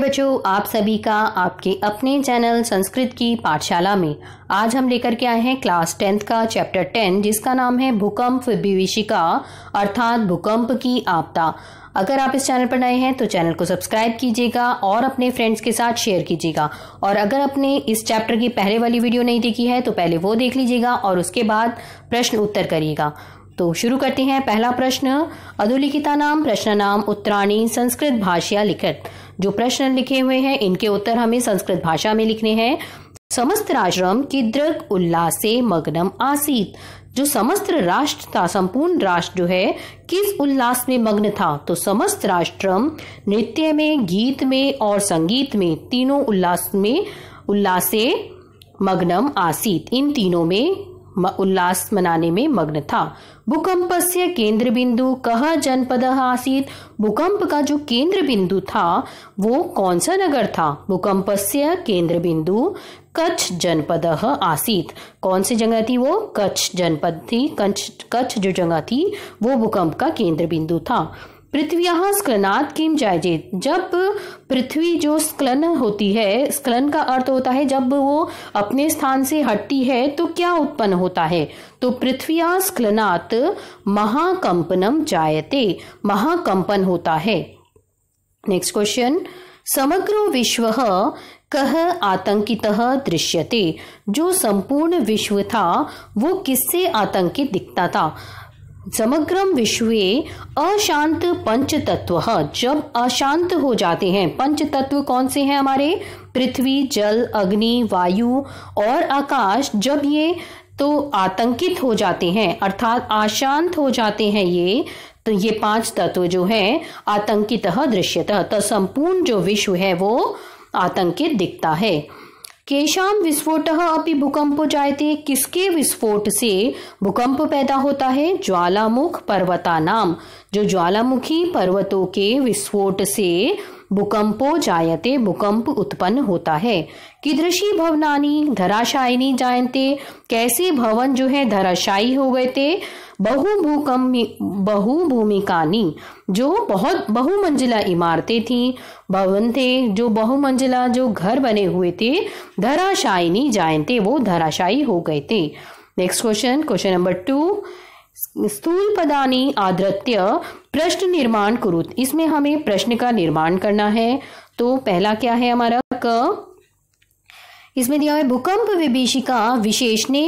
बच्चों आप सभी का आपके अपने चैनल संस्कृत की पाठशाला में आज हम लेकर के आए हैं क्लास टेंथ का चैप्टर टेन जिसका नाम है भूकंप विभिषिका अर्थात भूकंप की आपदा अगर आप इस चैनल पर नए हैं तो चैनल को सब्सक्राइब कीजिएगा और अपने फ्रेंड्स के साथ शेयर कीजिएगा और अगर आपने इस चैप्टर की पहले वाली वीडियो नहीं देखी है तो पहले वो देख लीजिएगा और उसके बाद प्रश्न उत्तर करिएगा तो शुरू करते हैं पहला प्रश्न अधोलिखिता नाम प्रश्न नाम उत्तराणी संस्कृत भाषा लिखित जो प्रश्न लिखे हुए हैं इनके उत्तर हमें संस्कृत भाषा में लिखने हैं समस्त राश्रम की उल्लास से मग्नम आसीत जो समस्त राष्ट्र था संपूर्ण राष्ट्र जो है किस उल्लास में मग्न था तो समस्त राष्ट्रम नृत्य में गीत में और संगीत में तीनों उल्लास में उल्लास से मग्नम आसीत इन तीनों में उल्लास मनाने में मग्न था से केंद्र बिंदु कह जनपद आसित भूकंप का जो केंद्र बिंदु था वो कौन सा नगर था भूकंप से केंद्र बिंदु कच्छ जनपद आसित कौन सी जगह थी वो कच्छ जनपद थी कच्छ कच्छ जो जगह थी वो भूकंप का केंद्र बिंदु था पृथ्वी स्कलनात् किम जायजे जब पृथ्वी जो स्कलन होती है स्कलन का अर्थ होता है जब वो अपने स्थान से हटती है तो क्या उत्पन्न होता है तो पृथ्वी स्कलनात् महाकंपनम जायते महाकंपन होता है नेक्स्ट क्वेश्चन समग्र विश्व कह आतंकित दृश्यते जो संपूर्ण विश्व था वो किससे आतंकित दिखता था समग्रम विश्व अशांत पंच तत्व जब अशांत हो जाते हैं पंच तत्व कौन से हैं हमारे पृथ्वी जल अग्नि वायु और आकाश जब ये तो आतंकित हो जाते हैं अर्थात अशांत हो जाते हैं ये तो ये पांच तत्व जो है आतंकित दृश्यतः तो संपूर्ण जो विश्व है वो आतंकित दिखता है केशाम विस्फोट अपि भूकंप जायते किसके विस्फोट से भूकंप पैदा होता है ज्वालामुख पर्वता नाम जो ज्वालामुखी पर्वतों के विस्फोट से भूकंपो जायते भूकंप उत्पन्न होता है किदृशी भवनानी धराशायनी जायते कैसे भवन जो है धराशायी हो गए थे बहु भूमिकानी जो बहुत बहुमंजिला इमारतें थी भवन थे जो बहुमंजिला जो घर बने हुए थे धराशायनी जायते वो धराशायी हो गए थे next question question number two स्थूल पदानी आदृत्य प्रश्न निर्माण कुरुत इसमें हमें प्रश्न का निर्माण करना है तो पहला क्या है हमारा क इसमें दिया है भूकंप विभीषिका विशेषणे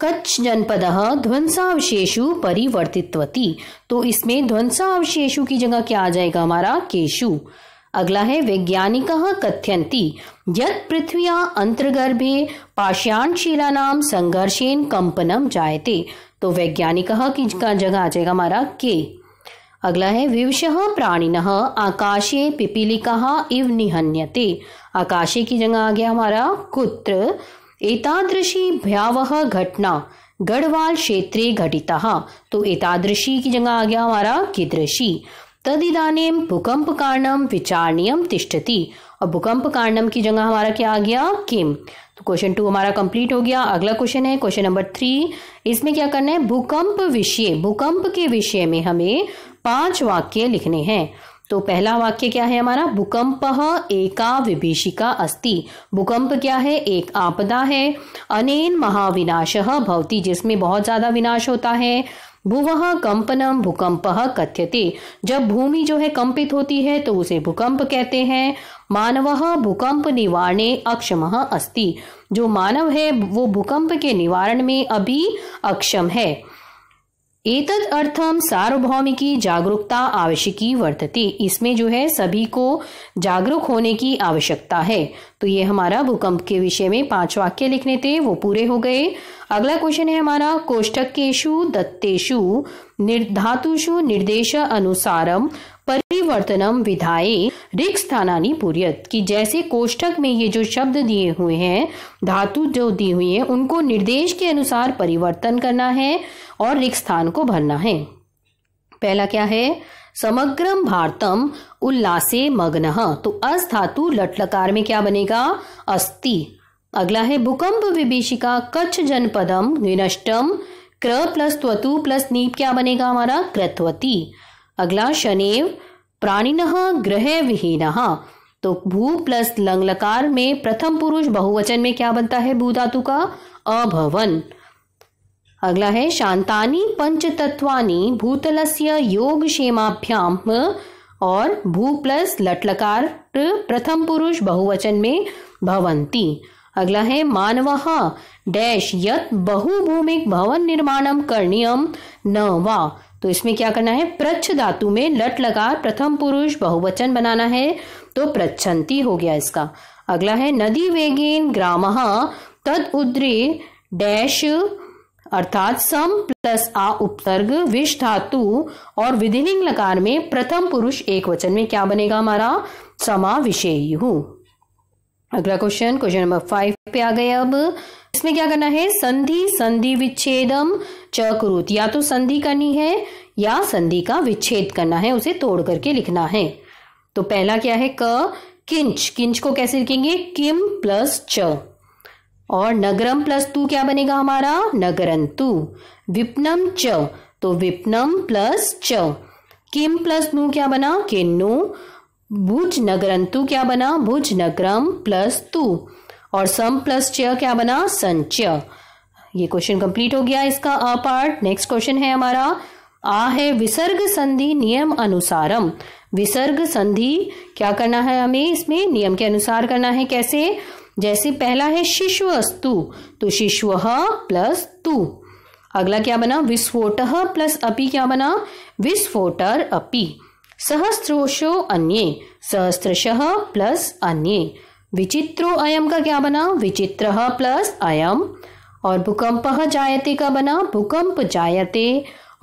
कच्छ जनपद ध्वंसावशेषु परिवर्तित्वती तो इसमें ध्वंसावशेषु की जगह क्या आ जाएगा हमारा केशु अगला है वैज्ञानिक कथ्यन्ति यद पृथ्व्या अंतर्गर्भे पाषाणशिलानाम संघर्षेन कंपनम जायते तो वैज्ञानिक की जगह आ जाएगा हमारा के अगला है विवश प्राणिन आकाशे पिपीलिका इव निहन्यते आकाशे की जगह आ गया हमारा कुत्र एतादृशी भयावह घटना गढ़वाल क्षेत्रे घटिता तो एतादृशी की जगह आ गया हमारा किदृशी तदिदानीम भूकंप कारणम विचारणीयम तिष्ठति और भूकंप कारणम की जगह हमारा क्या आ गया किम तो क्वेश्चन टू हमारा कंप्लीट हो गया अगला क्वेश्चन है क्वेश्चन नंबर थ्री इसमें क्या करना है भूकंप विषय भूकंप के विषय में हमें पांच वाक्य लिखने हैं तो पहला वाक्य क्या है हमारा भूकंप एका विभीषिका अस्ति भूकंप क्या है एक आपदा है अनेन महाविनाश भवती जिसमें बहुत ज्यादा विनाश होता है भूव कंपनम भूकंप कथ्यते जब भूमि जो है कंपित होती है तो उसे भूकंप कहते हैं मानव भूकंप निवारणे अक्षम अस्ति जो मानव है वो भूकंप के निवारण में अभी अक्षम है एतद अर्थम सार्वभौमिकी जागरूकता आवश्यकी वर्तते इसमें जो है सभी को जागरूक होने की आवश्यकता है तो ये हमारा भूकंप के विषय में पांच वाक्य लिखने थे वो पूरे हो गए अगला क्वेश्चन है हमारा कोष्टकेशु दत्तेशु निर्धातुषु निर्देश अनुसारम पर वर्तनम विधाये रिक स्थानानी पूर्यत कि जैसे कोष्टक में ये जो शब्द दिए हुए हैं धातु जो दी हुई है उनको निर्देश के अनुसार परिवर्तन करना है और रिक स्थान को भरना है पहला क्या है समग्रम भारतम उल्लासे मग्न तो अस धातु लटलकार में क्या बनेगा अस्ति अगला है भूकंप विभीषिका कच्छ जनपदम विनष्टम क्र प्लस त्वतु प्लस नीप क्या बनेगा हमारा कृतवती अगला शनेव प्राणिनः ग्रह विहीन तो भू प्लस लंगलकार में प्रथम पुरुष बहुवचन में क्या बनता है भू धातु का अभवन अगला है शांतानी पंच पंचतत्वानी भूतलस्य योग क्षेमाभ्याम और भू प्लस लटलकार प्रथम पुरुष बहुवचन में भवंती अगला है मानव डैश यत बहुभूमिक भवन निर्माणम करणीयम न वा तो इसमें क्या करना है प्रच्छ धातु में लट लगा प्रथम पुरुष बहुवचन बनाना है तो प्रच्छंती हो गया इसका अगला है नदी वेगेन ग्राम तद उद्रे डैश अर्थात सम प्लस आ उपसर्ग विष धातु और विधिलिंग लकार में प्रथम पुरुष एक वचन में क्या बनेगा हमारा समा विषेयु अगला क्वेश्चन क्वेश्चन नंबर फाइव पे आ गए अब इसमें क्या करना है संधि संधि विच्छेदम चक्रुत या तो संधि करनी है या संधि का विच्छेद करना है उसे तोड़ करके लिखना है तो पहला क्या है क किंच किंच को कैसे लिखेंगे किम प्लस च और नगरम प्लस तू क्या बनेगा हमारा नगरंतु विपनम च तो विपनम प्लस च किम प्लस नू क्या बना किन्नू भुज नगरन तु क्या बना भुज नगरम प्लस तू और सम प्लस चय क्या बना संचय ये क्वेश्चन कंप्लीट हो गया इसका अ पार्ट नेक्स्ट क्वेश्चन है हमारा आ है विसर्ग संधि नियम अनुसारम विसर्ग संधि क्या करना है हमें इसमें नियम के अनुसार करना है कैसे जैसे पहला है शिशु अस्तु तो शिशु प्लस तू अगला क्या बना विस्फोट प्लस अपी क्या बना विस्फोटर अपी सहस्त्रोशो अन्य सहस्त्रशः प्लस अन्य विचित्रो अयम का क्या बना विचित्र प्लस अयम और भूकंप जायते का बना भूकंप जायते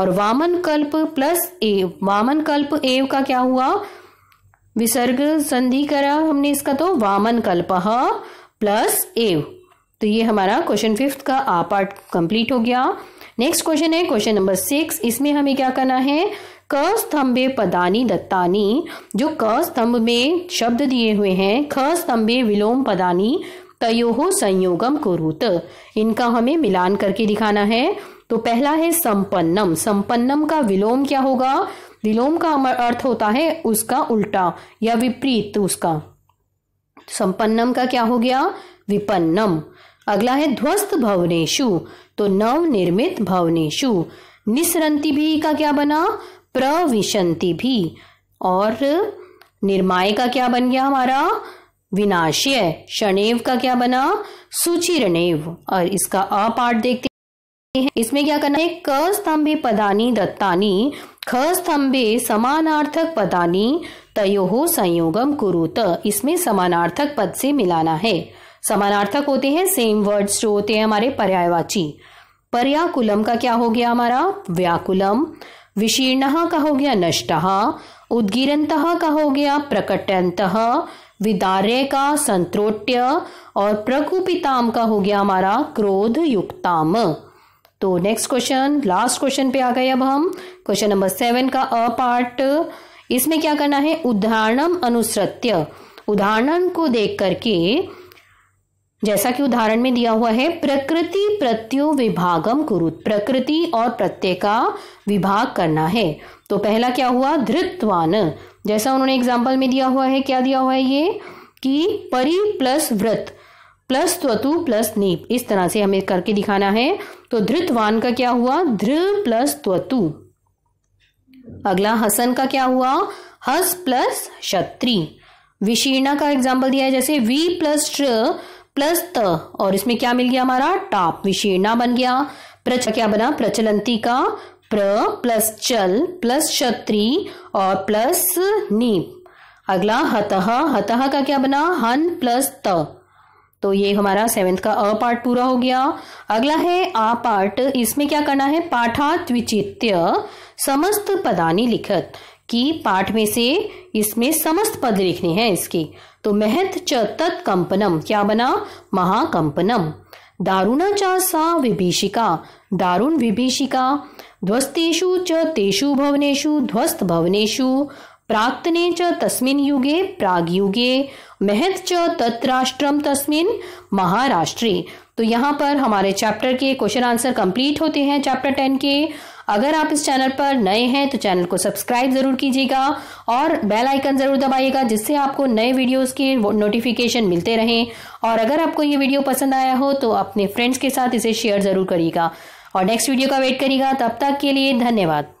और वामन कल्प प्लस एव वामन कल्प एव का क्या हुआ विसर्ग संधि करा हमने इसका तो वामन कल्प प्लस एव तो ये हमारा क्वेश्चन फिफ्थ का आ पार्ट कंप्लीट हो गया नेक्स्ट क्वेश्चन है क्वेश्चन नंबर सिक्स इसमें हमें क्या करना है क स्तंभे पदानी दत्तानी जो क स्तंभ में शब्द दिए हुए हैं ख स्तंभे विलोम पदानी तयोहो संयोगम कुरुत इनका हमें मिलान करके दिखाना है तो पहला है संपन्नम संपन्नम का विलोम क्या होगा विलोम का अर्थ होता है उसका उल्टा या विपरीत उसका संपन्नम का क्या हो गया विपन्नम अगला है ध्वस्त भवनेशु तो नव निर्मित भवनेशु निसरंती भी का क्या बना प्रविशंति भी और निर्माय का क्या बन गया हमारा विनाशय शनेव का क्या बना सुचिरणेव और इसका अपाठ देखते हैं इसमें क्या करना है क स्तंभे पदानी दत्तानी ख स्तंभे समानार्थक पदानी तयो संयोगम कुरुत इसमें समानार्थक पद से मिलाना है समानार्थक होते हैं सेम वर्ड्स जो होते हैं हमारे पर्यायवाची पर्याकुलम का क्या हो गया हमारा व्याकुलम विशीर्ण का हो गया नष्ट उद्गीरंत का हो गया प्रकटंत विदार्य का संत्रोट्य और प्रकुपिताम का हो गया हमारा क्रोध युक्ताम तो नेक्स्ट क्वेश्चन लास्ट क्वेश्चन पे आ गए अब हम क्वेश्चन नंबर सेवन का अ पार्ट इसमें क्या करना है उदाहरणम अनुसृत्य उदाहरण को देख करके जैसा कि उदाहरण में दिया हुआ है प्रकृति प्रत्यु विभागम कुरु प्रकृति और प्रत्यय का विभाग करना है तो पहला क्या हुआ धृतवान जैसा उन्होंने एग्जाम्पल में दिया हुआ है क्या दिया हुआ है ये कि परि प्लस व्रत प्लस त्वतु प्लस नीप इस तरह से हमें करके दिखाना है तो धृतवान का क्या हुआ ध्र प्लस त्वतु अगला हसन का क्या हुआ हस प्लस क्षत्रि विशीर्णा का एग्जाम्पल दिया है जैसे वी प्लस ट्र प्लस त और इसमें क्या मिल गया हमारा टाप विशेरणा बन गया प्रच क्या बना प्रचलंती का प्र प्लस चल प्लस क्षत्री और प्लस नीप अगला हतः हतः का क्या बना हन प्लस त तो ये हमारा सेवेंथ का अ पार्ट पूरा हो गया अगला है आ पार्ट इसमें क्या करना है पाठात विचित्य समस्त पदानी लिखत कि पाठ में से इसमें समस्त पद लिखने हैं इसके तो महत च तत् कंपनम क्या बना महाकंपनम दारुणा चा सा विभीषिका दारुण विभीषिका ध्वस्तेषु च तेषु भवनेषु ध्वस्त भवनेषु प्राक्तने च तस्मिन् युगे युगे महत च तत्राष्ट्रम तस्मिन महाराष्ट्रे तो यहाँ पर हमारे चैप्टर के क्वेश्चन आंसर कंप्लीट होते हैं चैप्टर टेन के अगर आप इस चैनल पर नए हैं तो चैनल को सब्सक्राइब जरूर कीजिएगा और बेल आइकन जरूर दबाइएगा जिससे आपको नए वीडियोस के नोटिफिकेशन मिलते रहें और अगर आपको ये वीडियो पसंद आया हो तो अपने फ्रेंड्स के साथ इसे शेयर जरूर करिएगा और नेक्स्ट वीडियो का वेट करिएगा तब तक के लिए धन्यवाद